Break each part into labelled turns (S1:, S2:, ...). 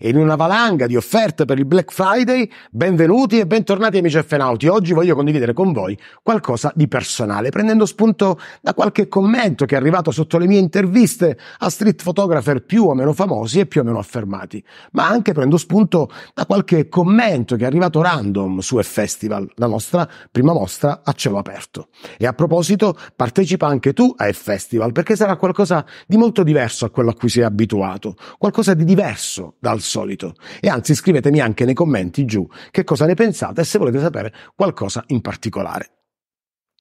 S1: e in una valanga di offerte per il Black Friday, benvenuti e bentornati amici FNauti. Oggi voglio condividere con voi qualcosa di personale, prendendo spunto da qualche commento che è arrivato sotto le mie interviste a street photographer più o meno famosi e più o meno affermati, ma anche prendo spunto da qualche commento che è arrivato random su Festival, la nostra prima mostra a cielo aperto. E a proposito, partecipa anche tu a Festival perché sarà qualcosa di molto diverso a quello a cui sei abituato, qualcosa di diverso dal solito. E anzi scrivetemi anche nei commenti giù che cosa ne pensate e se volete sapere qualcosa in particolare.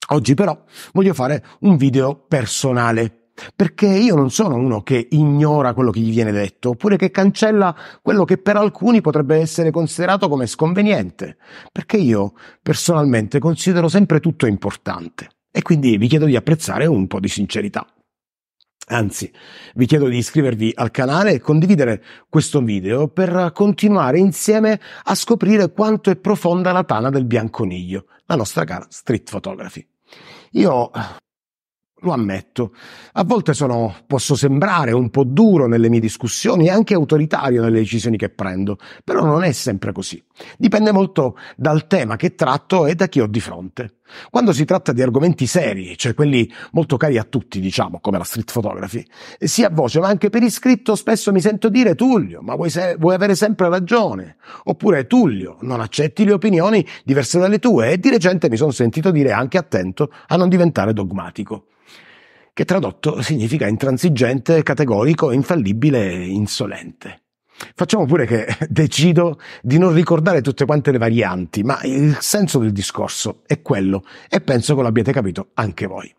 S1: Oggi però voglio fare un video personale perché io non sono uno che ignora quello che gli viene detto, oppure che cancella quello che per alcuni potrebbe essere considerato come sconveniente, perché io personalmente considero sempre tutto importante e quindi vi chiedo di apprezzare un po' di sincerità. Anzi, vi chiedo di iscrivervi al canale e condividere questo video per continuare insieme a scoprire quanto è profonda la tana del bianconiglio, la nostra cara street photography. Io lo ammetto, a volte sono, posso sembrare un po' duro nelle mie discussioni e anche autoritario nelle decisioni che prendo, però non è sempre così. Dipende molto dal tema che tratto e da chi ho di fronte. Quando si tratta di argomenti seri, cioè quelli molto cari a tutti, diciamo, come la street photography, sia a voce ma anche per iscritto spesso mi sento dire Tullio, ma vuoi, se- vuoi avere sempre ragione? Oppure Tullio, non accetti le opinioni diverse dalle tue e di recente mi sono sentito dire anche attento a non diventare dogmatico che tradotto significa intransigente, categorico, infallibile e insolente. Facciamo pure che decido di non ricordare tutte quante le varianti, ma il senso del discorso è quello e penso che lo abbiate capito anche voi.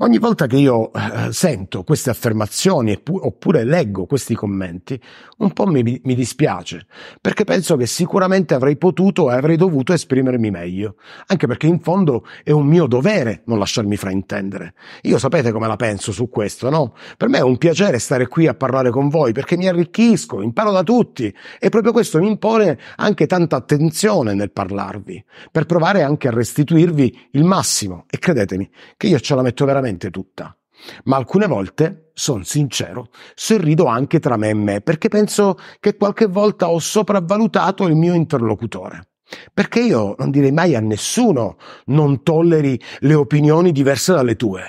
S1: Ogni volta che io eh, sento queste affermazioni oppure leggo questi commenti, un po' mi, mi, dispiace, perché penso che sicuramente avrei potuto e avrei dovuto esprimermi meglio, anche perché in fondo è un mio dovere non lasciarmi fraintendere. Io sapete come la penso su questo, no? Per me è un piacere stare qui a parlare con voi, perché mi arricchisco, imparo da tutti e proprio questo mi impone anche tanta attenzione nel parlarvi, per provare anche a restituirvi il massimo. E credetemi che io ho la metto veramente tutta. Ma alcune volte, sono sincero, sorrido anche tra me e me, perché penso che qualche volta ho sopravvalutato il mio interlocutore. Perché io non direi mai a nessuno non tolleri le opinioni diverse dalle tue.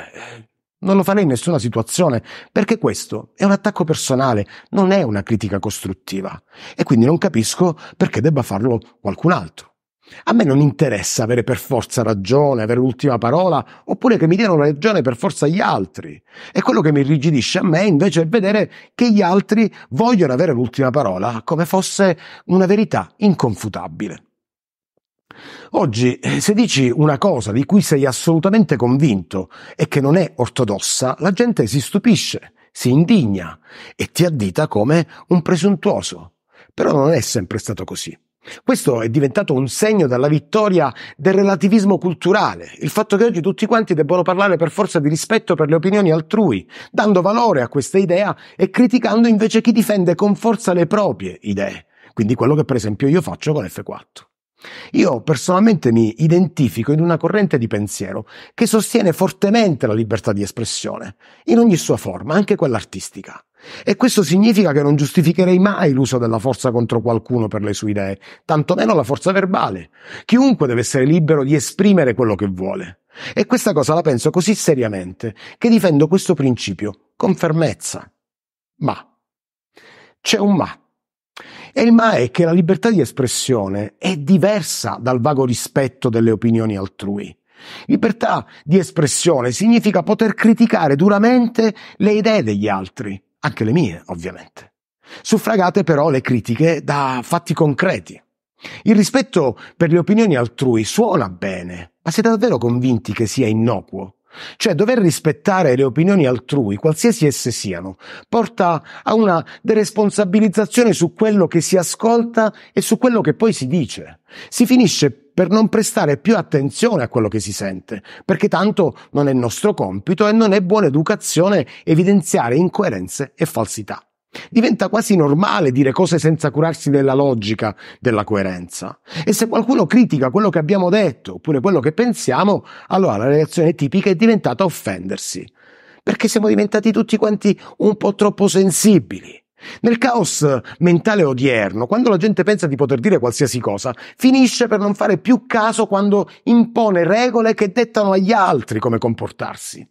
S1: Non lo farei in nessuna situazione, perché questo è un attacco personale, non è una critica costruttiva. E quindi non capisco perché debba farlo qualcun altro. A me non interessa avere per forza ragione, avere l'ultima parola, oppure che mi diano ragione per forza gli altri. E quello che mi irrigidisce a me invece è vedere che gli altri vogliono avere l'ultima parola come fosse una verità inconfutabile. Oggi, eh, se dici una cosa di cui sei assolutamente convinto e che non è ortodossa, la gente si stupisce, si indigna e ti addita come un presuntuoso. Però non è sempre stato così. Questo è diventato un segno dalla vittoria del relativismo culturale, il fatto che oggi tutti quanti debbano parlare per forza di rispetto per le opinioni altrui, dando valore a questa idea e criticando invece chi difende con forza le proprie idee, quindi quello che per esempio io faccio con F4. Io personalmente mi identifico in una corrente di pensiero che sostiene fortemente la libertà di espressione, in ogni sua forma, anche quella artistica. E questo significa che non giustificherei mai l'uso della forza contro qualcuno per le sue idee, tantomeno la forza verbale. Chiunque deve essere libero di esprimere quello che vuole. E questa cosa la penso così seriamente che difendo questo principio con fermezza. Ma c'è un ma. E il ma è che la libertà di espressione è diversa dal vago rispetto delle opinioni altrui. Libertà di espressione significa poter criticare duramente le idee degli altri, anche le mie ovviamente, suffragate però le critiche da fatti concreti. Il rispetto per le opinioni altrui suona bene, ma siete davvero convinti che sia innocuo? Cioè dover rispettare le opinioni altrui, qualsiasi esse siano, porta a una deresponsabilizzazione su quello che si ascolta e su quello che poi si dice. Si finisce per non prestare più attenzione a quello che si sente, perché tanto non è nostro compito e non è buona educazione evidenziare incoerenze e falsità. Diventa quasi normale dire cose senza curarsi della logica della coerenza. E se qualcuno critica quello che abbiamo detto oppure quello che pensiamo, allora la reazione tipica è diventata offendersi, perché siamo diventati tutti quanti un po' troppo sensibili. Nel caos mentale odierno, quando la gente pensa di poter dire qualsiasi cosa, finisce per non fare più caso quando impone regole che dettano agli altri come comportarsi.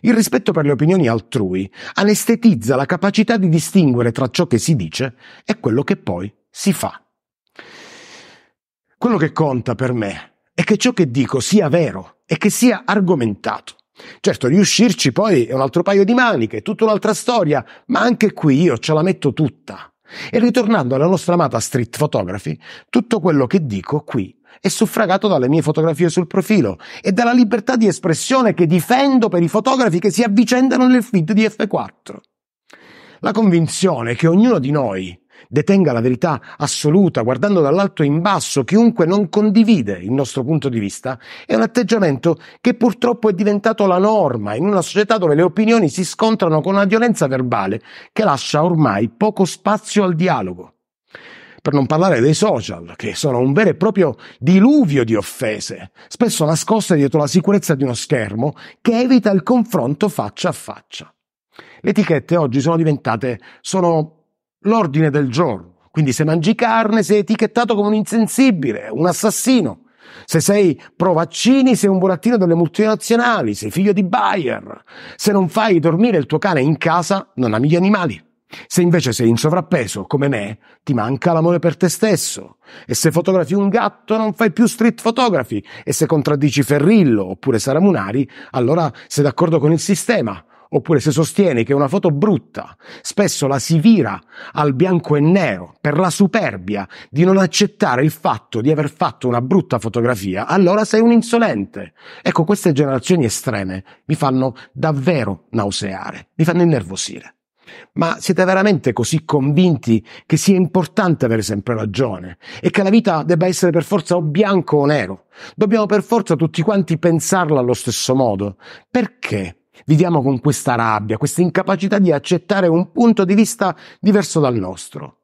S1: Il rispetto per le opinioni altrui anestetizza la capacità di distinguere tra ciò che si dice e quello che poi si fa. Quello che conta per me è che ciò che dico sia vero e che sia argomentato. Certo, riuscirci poi è un altro paio di maniche, è tutta un'altra storia, ma anche qui io ce la metto tutta. E ritornando alla nostra amata street photography, tutto quello che dico qui è suffragato dalle mie fotografie sul profilo e dalla libertà di espressione che difendo per i fotografi che si avvicendano nel feed di F4. La convinzione che ognuno di noi, detenga la verità assoluta, guardando dall'alto in basso chiunque non condivide il nostro punto di vista, è un atteggiamento che purtroppo è diventato la norma in una società dove le opinioni si scontrano con una violenza verbale che lascia ormai poco spazio al dialogo. Per non parlare dei social, che sono un vero e proprio diluvio di offese, spesso nascoste dietro la sicurezza di uno schermo che evita il confronto faccia a faccia. Le etichette oggi sono diventate, sono l'ordine del giorno. Quindi se mangi carne sei etichettato come un insensibile, un assassino. Se sei pro vaccini sei un burattino delle multinazionali, sei figlio di Bayer. Se non fai dormire il tuo cane in casa, non ami gli animali. Se invece sei in sovrappeso, come me, ti manca l'amore per te stesso. E se fotografi un gatto, non fai più street photography. E se contraddici Ferrillo oppure Saramunari, allora sei d'accordo con il sistema. Oppure se sostieni che una foto brutta spesso la si vira al bianco e nero per la superbia di non accettare il fatto di aver fatto una brutta fotografia, allora sei un insolente. Ecco, queste generazioni estreme mi fanno davvero nauseare, mi fanno innervosire. Ma siete veramente così convinti che sia importante avere sempre ragione e che la vita debba essere per forza o bianco o nero? Dobbiamo per forza tutti quanti pensarla allo stesso modo? Perché Viviamo con questa rabbia, questa incapacità di accettare un punto di vista diverso dal nostro.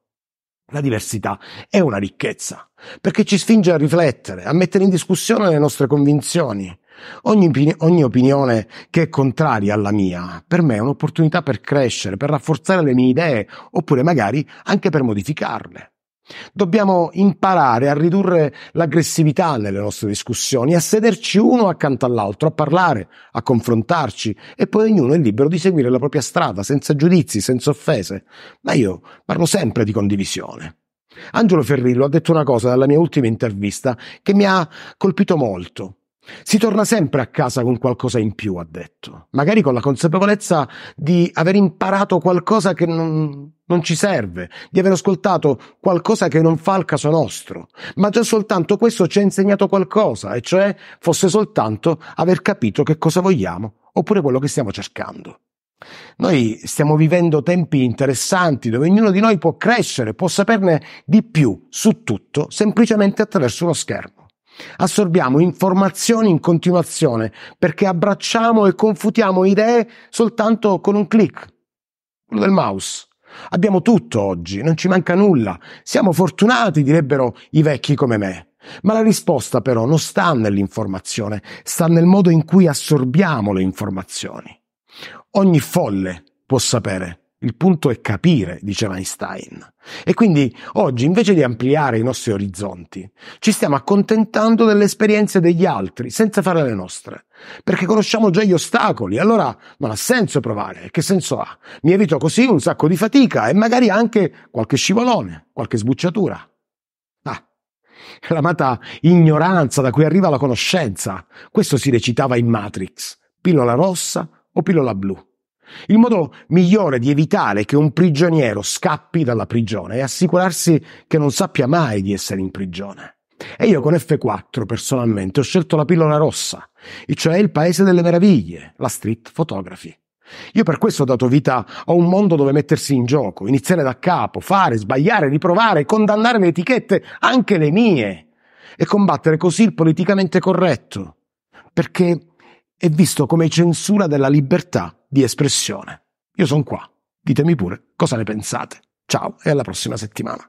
S1: La diversità è una ricchezza, perché ci spinge a riflettere, a mettere in discussione le nostre convinzioni. Ogni, ogni, opinione che è contraria alla mia, per me è un'opportunità per crescere, per rafforzare le mie idee, oppure magari anche per modificarle. Dobbiamo imparare a ridurre l'aggressività nelle nostre discussioni, a sederci uno accanto all'altro, a parlare, a confrontarci e poi ognuno è libero di seguire la propria strada, senza giudizi, senza offese. Ma io parlo sempre di condivisione. Angelo Ferrillo ha detto una cosa dalla mia ultima intervista che mi ha colpito molto. Si torna sempre a casa con qualcosa in più, ha detto, magari con la consapevolezza di aver imparato qualcosa che non, non ci serve, di aver ascoltato qualcosa che non fa al caso nostro, ma già soltanto questo ci ha insegnato qualcosa, e cioè fosse soltanto aver capito che cosa vogliamo oppure quello che stiamo cercando. Noi stiamo vivendo tempi interessanti dove ognuno di noi può crescere, può saperne di più su tutto semplicemente attraverso uno schermo. Assorbiamo informazioni in continuazione perché abbracciamo e confutiamo idee soltanto con un clic, quello del mouse. Abbiamo tutto oggi, non ci manca nulla. Siamo fortunati, direbbero i vecchi come me. Ma la risposta però non sta nell'informazione, sta nel modo in cui assorbiamo le informazioni. Ogni folle può sapere il punto è capire, diceva Einstein. E quindi oggi, invece di ampliare i nostri orizzonti, ci stiamo accontentando delle esperienze degli altri, senza fare le nostre, perché conosciamo già gli ostacoli, allora non ha senso provare, che senso ha? Mi evito così un sacco di fatica e magari anche qualche scivolone, qualche sbucciatura. Ah, l'amata ignoranza da cui arriva la conoscenza, questo si recitava in Matrix, pillola rossa o pillola blu. Il modo migliore di evitare che un prigioniero scappi dalla prigione è assicurarsi che non sappia mai di essere in prigione. E io con F4 personalmente ho scelto la pillola rossa, e cioè il paese delle meraviglie, la street photography. Io per questo ho dato vita a un mondo dove mettersi in gioco, iniziare da capo, fare, sbagliare, riprovare, condannare le etichette, anche le mie, e combattere così il politicamente corretto, perché è visto come censura della libertà di espressione. Io sono qua. Ditemi pure cosa ne pensate. Ciao e alla prossima settimana.